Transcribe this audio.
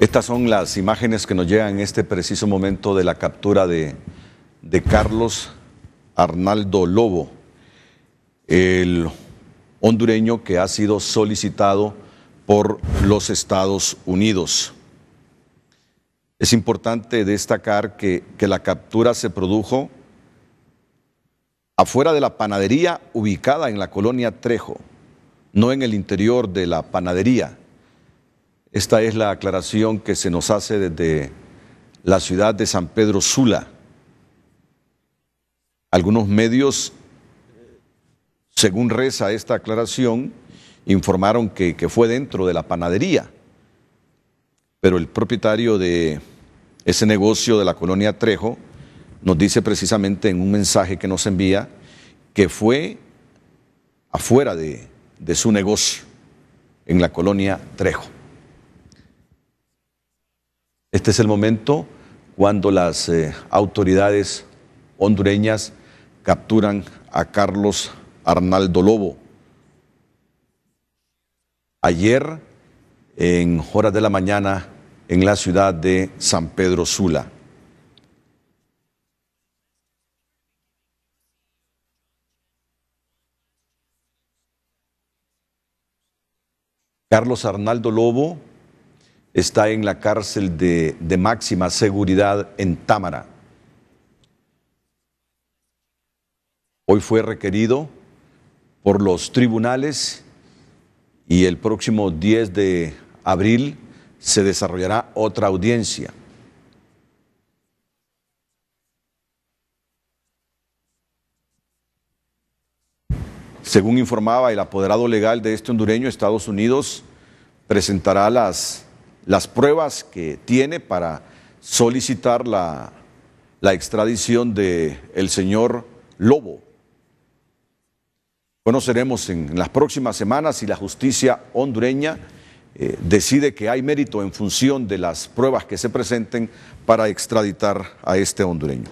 Estas son las imágenes que nos llegan en este preciso momento de la captura de, Carlos Arnaldo Lobo, el hondureño que ha sido solicitado por los Estados Unidos. Es importante destacar que la captura se produjo afuera de la panadería ubicada en la colonia Trejo, no en el interior de la panadería esta es la aclaración que se nos hace desde la ciudad de San Pedro Sula. Algunos medios, según reza esta aclaración, informaron que, fue dentro de la panadería, pero el propietario de ese negocio de la colonia Trejo nos dice precisamente en un mensaje que nos envía que fue afuera de su negocio, en la colonia Trejo. Este es el momento cuando las eh, autoridades hondureñas capturan a Carlos Arnaldo Lobo. Ayer, en horas de la mañana, en la ciudad de San Pedro Sula. Carlos Arnaldo Lobo está en la cárcel de, máxima seguridad en Támara. Hoy fue requerido por los tribunales y el próximo 10 de abril se desarrollará otra audiencia. Según informaba el apoderado legal de este hondureño, Estados Unidos presentará las las pruebas que tiene para solicitar la, extradición del el señor Lobo. Conoceremos en las próximas semanas si la justicia hondureña eh, decide que hay mérito en función de las pruebas que se presenten para extraditar a este hondureño.